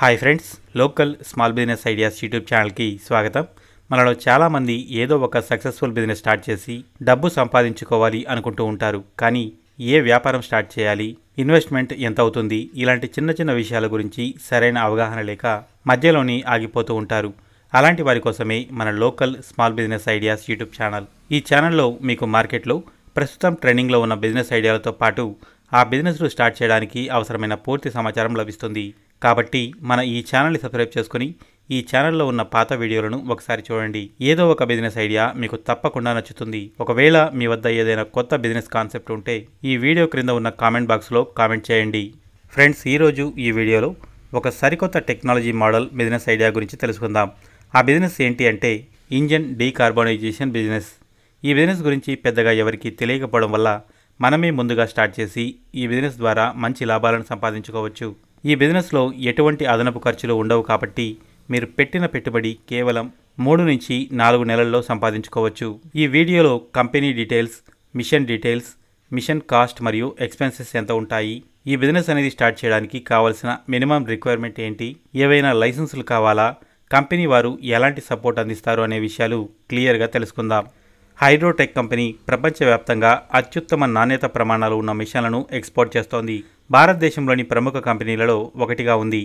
Hi friends local small business ideas YouTube ఛానల్కి స్వాగతం మనలో చాలామంది ఏదో ఒక సక్సెస్ఫుల్ బిజినెస్ స్టార్ట్ చేసి డబ్బు సంపాదించుకోవాలి అనుకుంటూ ఉంటారు కానీ ఏ వ్యాపారం స్టార్ట్ చేయాలి ఇన్వెస్ట్మెంట్ ఎంత అవుతుంది ఇలాంటి చిన్న చిన్న విషయాల గురించి సరైన అవగాహన లేక మధ్యలోనే ఆగిపోతూ ఉంటారు అలాంటి వారి కోసమే మన local small business ideas YouTube channel ఈ ఛానల్లో మీకు మార్కెట్లో ప్రస్తుతం ట్రెండింగ్లో ఉన్న బిజినెస్ ఐడియాలతో పాటు ఆ బిజినెస్ను స్టార్ట్ చేయడానికి అవసరమైన పూర్తి సమాచారం లభిస్తుంది కాబట్టి మన ఈ ఛానల్ని సబ్స్క్రైబ్ చేసుకుని ఈ ఛానల్లో ఉన్న పాత వీడియోలను ఒకసారి చూడండి ఏదో ఒక బిజినెస్ ఐడియా మీకు తప్పకుండా నచ్చుతుంది ఒకవేళ మీ వద్ద ఏదైనా కొత్త బిజినెస్ కాన్సెప్ట్ ఉంటే ఈ వీడియో క్రింద ఉన్న కామెంట్ బాక్స్లో కామెంట్ చేయండి ఫ్రెండ్స్ ఈరోజు ఈ వీడియోలో ఒక సరికొత్త టెక్నాలజీ మోడల్ బిజినెస్ ఐడియా గురించి తెలుసుకుందాం ఆ బిజినెస్ ఏంటి అంటే ఇంజన్ డీకార్బోనైజేషన్ బిజినెస్ ఈ బిజినెస్ గురించి పెద్దగా ఎవరికీ తెలియకపోవడం వల్ల మనమే ముందుగా స్టార్ట్ చేసి ఈ బిజినెస్ ద్వారా మంచి లాభాలను సంపాదించుకోవచ్చు ఈ బిజినెస్లో ఎటువంటి అదనపు ఖర్చులు ఉండవు కాబట్టి మీరు పెట్టిన పెట్టుబడి కేవలం మూడు నుంచి నాలుగు నెలల్లో సంపాదించుకోవచ్చు ఈ వీడియోలో company details machine details machine cost మరియు ఎక్స్పెన్సెస్ ఎంత ఉంటాయి ఈ బిజినెస్ అనేది స్టార్ట్ చేయడానికి కావాల్సిన మినిమం రిక్వైర్మెంట్ ఏంటి ఏవైనా లైసెన్సులు కావాలా కంపెనీ వారు ఎలాంటి సపోర్ట్ అందిస్తారు అనే విషయాలు క్లియర్గా తెలుసుకుందాం హైడ్రోటెక్ కంపెనీ ప్రపంచవ్యాప్తంగా అత్యుత్తమ నాణ్యత ప్రమాణాలు ఉన్న మిషన్లను ఎక్స్పోర్ట్ చేస్తోంది భారతదేశంలోని ప్రముఖ కంపెనీలలో ఒకటిగా ఉంది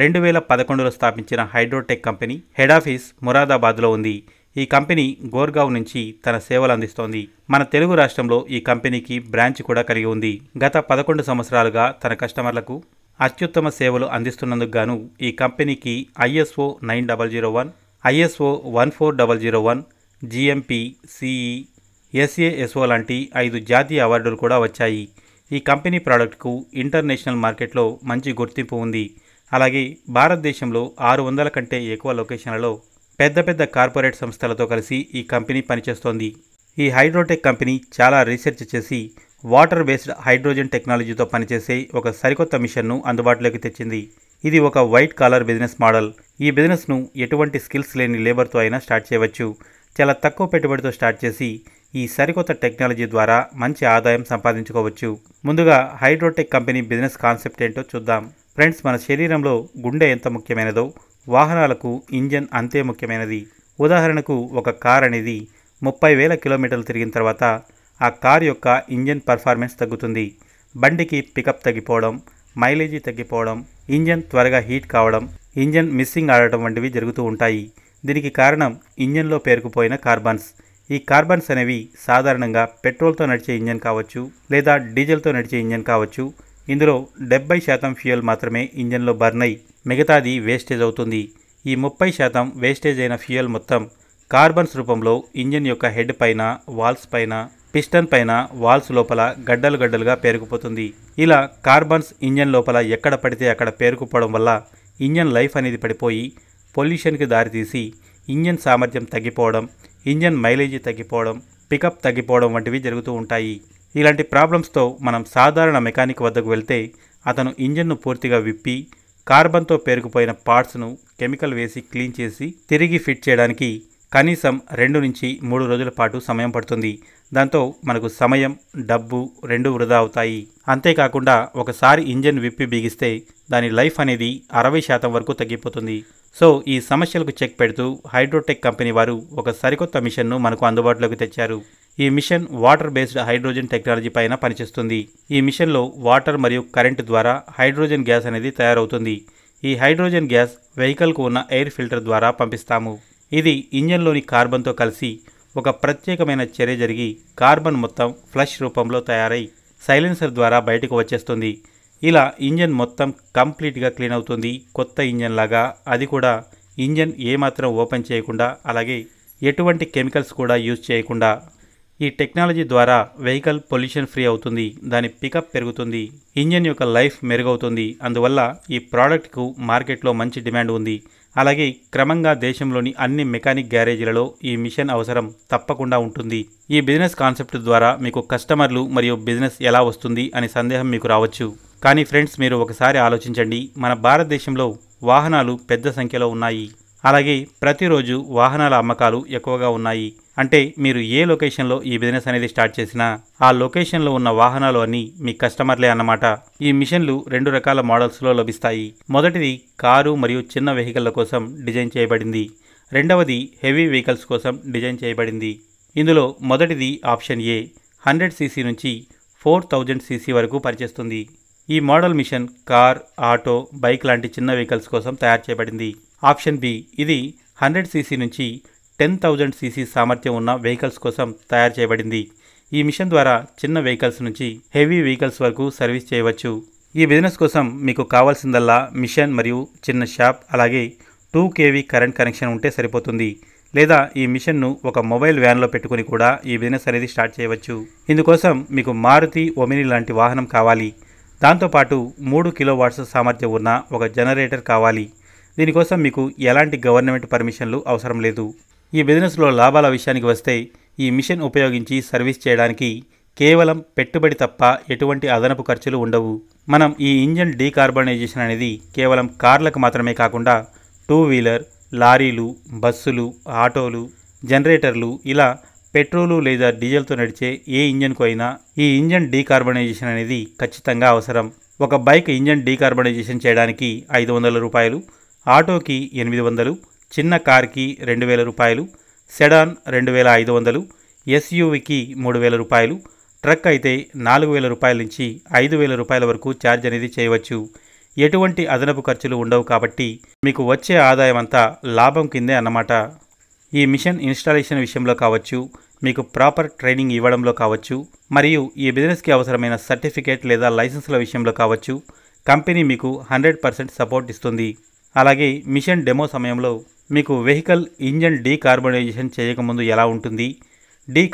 రెండు వేల పదకొండులో స్థాపించిన హైడ్రోటెక్ కంపెనీ హెడ్ ఆఫీస్ మురాదాబాద్లో ఉంది ఈ కంపెనీ గోర్గావ్ నుంచి తన సేవలు అందిస్తోంది మన తెలుగు రాష్ట్రంలో ఈ కంపెనీకి బ్రాంచ్ కూడా కలిగి ఉంది గత పదకొండు సంవత్సరాలుగా తన కస్టమర్లకు అత్యుత్తమ సేవలు అందిస్తున్నందుకు గాను ఈ కంపెనీకి ISO nine double zero one ISO one four double zero one GMP CE SASO లాంటి ఐదు జాతీయ అవార్డులు కూడా వచ్చాయి ఈ కంపెనీ ప్రోడక్ట్కు ఇంటర్నేషనల్ మార్కెట్లో మంచి గుర్తింపు ఉంది అలాగే భారతదేశంలో ఆరు వందల కంటే ఎక్కువ లొకేషన్లలో పెద్ద పెద్ద కార్పొరేట్ సంస్థలతో కలిసి ఈ కంపెనీ పనిచేస్తోంది ఈ హైడ్రోటెక్ కంపెనీ చాలా రీసెర్చ్ చేసి వాటర్ బేస్డ్ హైడ్రోజన్ టెక్నాలజీతో పనిచేసే ఒక సరికొత్త మిషన్ను అందుబాటులోకి తెచ్చింది ఇది ఒక వైట్ కాలర్ బిజినెస్ మోడల్ ఈ బిజినెస్ను ఎటువంటి స్కిల్స్ లేని లేబర్తో అయినా స్టార్ట్ చేయవచ్చు చాలా తక్కువ పెట్టుబడితో స్టార్ట్ చేసి ఈ సరికొత్త టెక్నాలజీ ద్వారా మంచి ఆదాయం సంపాదించుకోవచ్చు ముందుగా హైడ్రోటెక్ కంపెనీ బిజినెస్ కాన్సెప్ట్ ఏంటో చూద్దాం ఫ్రెండ్స్ మన శరీరంలో గుండె ఎంత ముఖ్యమైనదో వాహనాలకు ఇంజన్ అంతే ముఖ్యమైనది ఉదాహరణకు ఒక కార్ అనేది ముప్పై వేల కిలోమీటర్లు తిరిగిన తర్వాత ఆ కార్ యొక్క ఇంజన్ పర్ఫార్మెన్స్ తగ్గుతుంది బండికి పికప్ తగ్గిపోవడం మైలేజీ తగ్గిపోవడం ఇంజన్ త్వరగా హీట్ కావడం ఇంజన్ మిస్సింగ్ ఆడటం వంటివి జరుగుతూ ఉంటాయి దీనికి కారణం ఇంజన్లో పేరుకుపోయిన కార్బన్స్ ఈ కార్బన్స్ అనేవి సాధారణంగా పెట్రోల్తో నడిచే ఇంజన్ కావచ్చు లేదా డీజిల్తో నడిచే ఇంజన్ కావచ్చు ఇందులో డెబ్బై శాతం ఫ్యూయల్ మాత్రమే ఇంజన్లో బర్న్ అయి మిగతాది వేస్టేజ్ అవుతుంది ఈ ముప్పై శాతం వేస్టేజ్ అయిన ఫ్యూయల్ మొత్తం కార్బన్స్ రూపంలో ఇంజన్ యొక్క హెడ్ పైన వాల్స్ పైన పిస్టన్ పైన వాల్స్ లోపల గడ్డలు గడ్డలుగా పేరుకుపోతుంది ఇలా కార్బన్స్ ఇంజన్ లోపల ఎక్కడ పడితే అక్కడ పేరుకుపోవడం వల్ల ఇంజన్ లైఫ్ అనేది పడిపోయి పొల్యూషన్కి దారితీసి ఇంజన్ సామర్థ్యం తగ్గిపోవడం ఇంజన్ మైలేజీ తగ్గిపోవడం పికప్ తగ్గిపోవడం వంటివి జరుగుతూ ఉంటాయి ఇలాంటి ప్రాబ్లమ్స్తో మనం సాధారణ మెకానిక్ వద్దకు వెళ్తే అతను ఇంజన్ను పూర్తిగా విప్పి కార్బన్తో పేరుకుపోయిన పార్ట్స్ను కెమికల్ వేసి క్లీన్ చేసి తిరిగి ఫిట్ చేయడానికి కనీసం రెండు నుంచి మూడు రోజుల పాటు సమయం పడుతుంది దాంతో మనకు సమయం డబ్బు రెండు వృధా అవుతాయి అంతేకాకుండా ఒకసారి ఇంజన్ విప్పి బిగిస్తే దాని లైఫ్ అనేది అరవై శాతం వరకు తగ్గిపోతుంది సో ఈ సమస్యలకు చెక్ పెడుతూ హైడ్రోటెక్ కంపెనీ వారు ఒక సరికొత్త మిషన్ను మనకు అందుబాటులోకి తెచ్చారు ఈ machine water based hydrogen technology పైన పనిచేస్తుంది ఈ మిషన్లో వాటర్ మరియు కరెంటు ద్వారా హైడ్రోజన్ గ్యాస్ అనేది తయారవుతుంది ఈ హైడ్రోజన్ గ్యాస్ వెహికల్కు ఉన్న ఎయిర్ ఫిల్టర్ ద్వారా పంపిస్తాము ఇది ఇంజన్లోని కార్బన్తో కలిసి ఒక ప్రత్యేకమైన చర్య జరిగి కార్బన్ మొత్తం ఫ్లష్ రూపంలో తయారై సైలెన్సర్ ద్వారా బయటకు వచ్చేస్తుంది ఇలా ఇంజన్ మొత్తం కంప్లీట్గా క్లీన్ అవుతుంది కొత్త ఇంజన్ లాగా అది కూడా ఇంజన్ ఏమాత్రం ఓపెన్ చేయకుండా అలాగే ఎటువంటి కెమికల్స్ కూడా యూజ్ చేయకుండా ఈ టెక్నాలజీ ద్వారా వెహికల్ పొల్యూషన్ ఫ్రీ అవుతుంది దాని పికప్ పెరుగుతుంది ఇంజన్ యొక్క లైఫ్ మెరుగవుతుంది అందువల్ల ఈ ప్రోడక్ట్కు మార్కెట్లో మంచి డిమాండ్ ఉంది అలాగే క్రమంగా దేశంలోని అన్ని మెకానిక్ గ్యారేజీలలో ఈ మిషన్ అవసరం తప్పకుండా ఉంటుంది ఈ బిజినెస్ కాన్సెప్ట్ ద్వారా మీకు కస్టమర్లు మరియు బిజినెస్ ఎలా వస్తుంది అనే సందేహం మీకు రావచ్చు కానీ ఫ్రెండ్స్ మీరు ఒకసారి ఆలోచించండి మన భారతదేశంలో వాహనాలు పెద్ద సంఖ్యలో ఉన్నాయి అలాగే ప్రతిరోజు వాహనాల అమ్మకాలు ఎక్కువగా ఉన్నాయి అంటే మీరు ఏ లొకేషన్లో ఈ బిజినెస్ అనేది స్టార్ట్ చేసినా ఆ లొకేషన్లో ఉన్న వాహనాలు అన్నీ మీ కస్టమర్లే అన్నమాట ఈ మిషన్లు రెండు రకాల మోడల్స్లో లభిస్తాయి మొదటిది కారు మరియు చిన్న వెహికల్ల కోసం డిజైన్ చేయబడింది రెండవది హెవీ వెహికల్స్ కోసం డిజైన్ చేయబడింది ఇందులో మొదటిది ఆప్షన్ ఏ హండ్రెడ్ సీసీ నుంచి ఫోర్ థౌజండ్ సీసీ వరకు పనిచేస్తుంది ఈ model machine car auto bike లాంటి చిన్న వెహికల్స్ కోసం తయారు చేయబడింది ఆప్షన్ బి ఇది హండ్రెడ్ సీసీ నుంచి టెన్ థౌజండ్ సీసీ సామర్థ్యం ఉన్న వెహికల్స్ కోసం తయారు చేయబడింది ఈ మిషన్ ద్వారా చిన్న వెహికల్స్ నుంచి హెవీ వెహికల్స్ వరకు సర్వీస్ చేయవచ్చు ఈ బిజినెస్ కోసం మీకు కావాల్సిందల్లా మిషన్ మరియు చిన్న షాప్ అలాగే టూ కేవీ కరెంట్ కనెక్షన్ ఉంటే సరిపోతుంది లేదా ఈ మిషన్ను ఒక మొబైల్ వ్యాన్లో పెట్టుకుని కూడా ఈ బిజినెస్ అనేది స్టార్ట్ చేయవచ్చు ఇందుకోసం మీకు మారుతి ఒమిని లాంటి వాహనం కావాలి దాంతోపాటు మూడు కిలోవాట్స్ సామర్థ్యం ఉన్న ఒక జనరేటర్ కావాలి దీనికోసం మీకు ఎలాంటి గవర్నమెంట్ పర్మిషన్లు అవసరం లేదు ఈ బిజినెస్లో లాభాల విషయానికి వస్తే ఈ మిషన్ ఉపయోగించి సర్వీస్ చేయడానికి కేవలం పెట్టుబడి తప్ప ఎటువంటి అదనపు ఖర్చులు ఉండవు మనం ఈ ఇంజన్ డీకార్బనైజేషన్ అనేది కేవలం కార్లకు మాత్రమే కాకుండా టూ వీలర్ లారీలు బస్సులు ఆటోలు జనరేటర్లు ఇలా పెట్రోలు లేదా డీజిల్తో నడిచే ఏ ఇంజన్కు అయినా ఈ ఇంజన్ డీకార్బనైజేషన్ అనేది ఖచ్చితంగా అవసరం ఒక బైక్ ఇంజన్ డీకార్బనైజేషన్ చేయడానికి ఐదు వందల రూపాయలు ఆటోకి ఎనిమిది వందలు చిన్న కార్కి రెండు వేల రూపాయలు సెడాన్ రెండు వేల ఐదు వందలు ఎస్యూవికి మూడు వేల రూపాయలు ట్రక్ అయితే నాలుగు వేల రూపాయల నుంచి ఐదు వేల రూపాయల వరకు ఛార్జ్ అనేది చేయవచ్చు ఎటువంటి అదనపు ఖర్చులు ఉండవు కాబట్టి మీకు వచ్చే ఆదాయం అంతా లాభం కిందే అన్నమాట ఈ మిషన్ ఇన్స్టాలేషన్ విషయంలో కావచ్చు మీకు ప్రాపర్ ట్రైనింగ్ ఇవ్వడంలో కావచ్చు మరియు ఈ బిజినెస్కి అవసరమైన సర్టిఫికేట్ లేదా లైసెన్స్ల విషయంలో కావచ్చు కంపెనీ మీకు హండ్రెడ్ పర్సెంట్ సపోర్ట్ ఇస్తుంది అలాగే మిషన్ డెమో సమయంలో మీకు వెహికల్ ఇంజన్ డీకార్బనైజేషన్ చేయకముందు ఎలా ఉంటుంది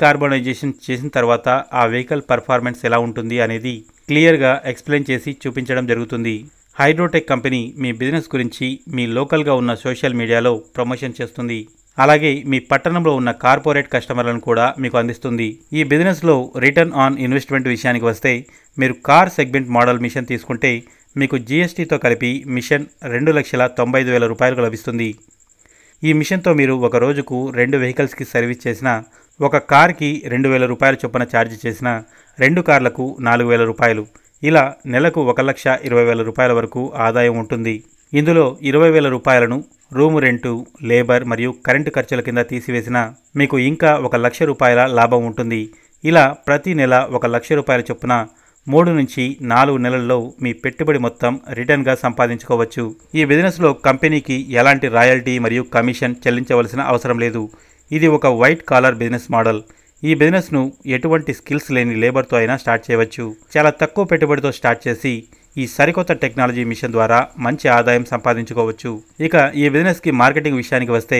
కార్బనైజేషన్ చేసిన తర్వాత ఆ వెహికల్ పర్ఫార్మెన్స్ ఎలా ఉంటుంది అనేది క్లియర్గా ఎక్స్ప్లెయిన్ చేసి చూపించడం జరుగుతుంది హైడ్రోటెక్ కంపెనీ మీ బిజినెస్ గురించి మీ లోకల్గా ఉన్న సోషల్ మీడియాలో ప్రమోషన్ చేస్తుంది అలాగే మీ పట్టణంలో ఉన్న కార్పొరేట్ కస్టమర్లను కూడా మీకు అందిస్తుంది ఈ బిజినెస్లో రిటర్న్ ఆన్ ఇన్వెస్ట్మెంట్ విషయానికి వస్తే మీరు కార్ సెగ్మెంట్ మోడల్ మిషన్ తీసుకుంటే మీకు జీఎస్టీతో కలిపి మిషన్ రెండు లక్షల తొంభై ఐదు వేల రూపాయలకు లభిస్తుంది ఈ మిషన్తో మీరు ఒక రోజుకు రెండు వెహికల్స్కి సర్వీస్ చేసిన ఒక కార్కి రెండు వేల రూపాయల చొప్పున ఛార్జ్ చేసిన రెండు కార్లకు నాలుగు వేల రూపాయలు ఇలా నెలకు ఒక లక్ష ఇరవై వేల రూపాయల వరకు ఆదాయం ఉంటుంది ఇందులో ఇరవై వేల రూపాయలను రూము రెంటు లేబర్ మరియు కరెంటు ఖర్చుల కింద తీసివేసిన మీకు ఇంకా ఒక లక్ష రూపాయల లాభం ఉంటుంది ఇలా ప్రతి నెల ఒక లక్ష రూపాయల చొప్పున మూడు నుంచి నాలుగు నెలల్లో మీ పెట్టుబడి మొత్తం రిటర్న్గా సంపాదించుకోవచ్చు ఈ బిజినెస్లో కంపెనీకి ఎలాంటి రాయల్టీ మరియు కమిషన్ చెల్లించవలసిన అవసరం లేదు ఇది ఒక వైట్ కాలర్ బిజినెస్ మోడల్ ఈ బిజినెస్ను ఎటువంటి స్కిల్స్ లేని లేబర్తో అయినా స్టార్ట్ చేయవచ్చు చాలా తక్కువ పెట్టుబడితో స్టార్ట్ చేసి ఈ సరికొత్త టెక్నాలజీ మిషన్ ద్వారా మంచి ఆదాయం సంపాదించుకోవచ్చు ఇక ఈ బిజినెస్కి మార్కెటింగ్ విషయానికి వస్తే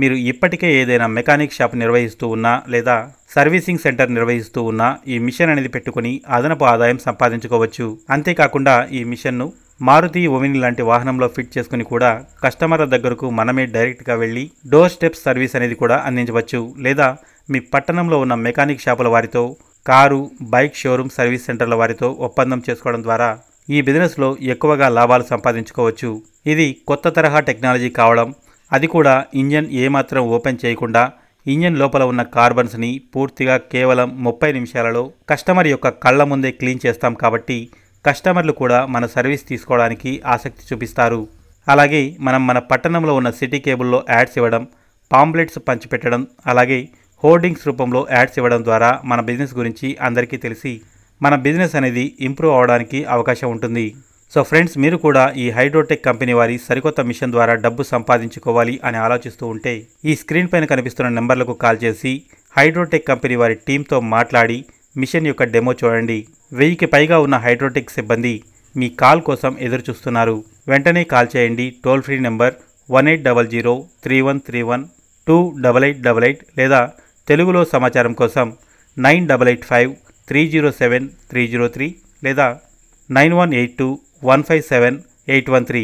మీరు ఇప్పటికే ఏదైనా మెకానిక్ షాప్ నిర్వహిస్తూ ఉన్నా లేదా సర్వీసింగ్ సెంటర్ నిర్వహిస్తూ ఉన్నా ఈ మిషన్ అనేది పెట్టుకుని అదనపు ఆదాయం సంపాదించుకోవచ్చు అంతేకాకుండా ఈ మిషన్ను మారుతి ఓమిని లాంటి వాహనంలో ఫిట్ చేసుకుని కూడా కస్టమర్ల దగ్గరకు మనమే డైరెక్ట్గా వెళ్ళి డోర్ స్టెప్ సర్వీస్ అనేది కూడా అందించవచ్చు లేదా మీ పట్టణంలో ఉన్న మెకానిక్ షాపుల వారితో కారు బైక్ షోరూమ్ సర్వీస్ సెంటర్ల వారితో ఒప్పందం చేసుకోవడం ద్వారా ఈ బిజినెస్లో ఎక్కువగా లాభాలు సంపాదించుకోవచ్చు ఇది కొత్త తరహా టెక్నాలజీ కావడం అది కూడా ఇంజన్ ఏమాత్రం ఓపెన్ చేయకుండా ఇంజన్ లోపల ఉన్న కార్బన్స్ని పూర్తిగా కేవలం ముప్పై నిమిషాలలో కస్టమర్ యొక్క కళ్ళ ముందే క్లీన్ చేస్తాం కాబట్టి కస్టమర్లు కూడా మన సర్వీస్ తీసుకోవడానికి ఆసక్తి చూపిస్తారు అలాగే మనం మన పట్టణంలో ఉన్న సిటీ కేబుల్లో యాడ్స్ ఇవ్వడం పాంప్లెట్స్ పంచిపెట్టడం అలాగే హోర్డింగ్స్ రూపంలో యాడ్స్ ఇవ్వడం ద్వారా మన బిజినెస్ గురించి అందరికీ తెలిసి మన బిజినెస్ అనేది ఇంప్రూవ్ అవడానికి అవకాశం ఉంటుంది సో ఫ్రెండ్స్ మీరు కూడా ఈ హైడ్రోటెక్ కంపెనీ వారి సరికొత్త మిషన్ ద్వారా డబ్బు సంపాదించుకోవాలి అని ఆలోచిస్తూ ఉంటే ఈ స్క్రీన్ పైన కనిపిస్తున్న నెంబర్లకు కాల్ చేసి హైడ్రోటెక్ కంపెనీ వారి టీంతో మాట్లాడి మిషన్ యొక్క డెమో చూడండి వెయ్యికి పైగా ఉన్న హైడ్రోటెక్ సిబ్బంది మీ కాల్ కోసం ఎదురుచూస్తున్నారు వెంటనే కాల్ చేయండి toll free number one eight double zero three one three one two double eight double eight లేదా తెలుగులో సమాచారం కోసం nine double eight five three zero seven three zero three లేదా nine one eight two one five seven eight one three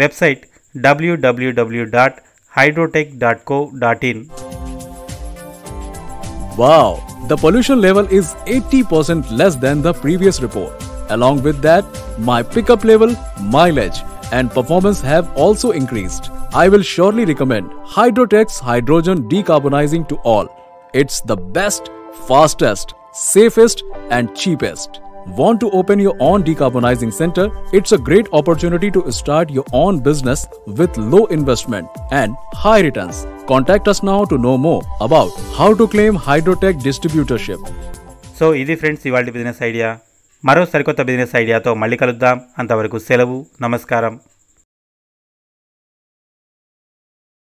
website W W W dot Hydrotech dot co dot in Wow, the pollution level is 80% less than the previous report. Along with that, my pickup level, mileage, and performance have also increased. I will surely recommend Hydrotech's Hydrogen Decarbonizing to all. It's the best, fastest, safest and cheapest. Want to open your own decarbonizing center? It's a great opportunity to start your own business with low investment and high returns. Contact us now to know more about how to claim Hydrotech distributorship. So, easy friends, friends business idea. Idea మరో సరికొత్త business to మళ్ళీ కలుద్దాం అంతవరకు సెలవు Namaskaram.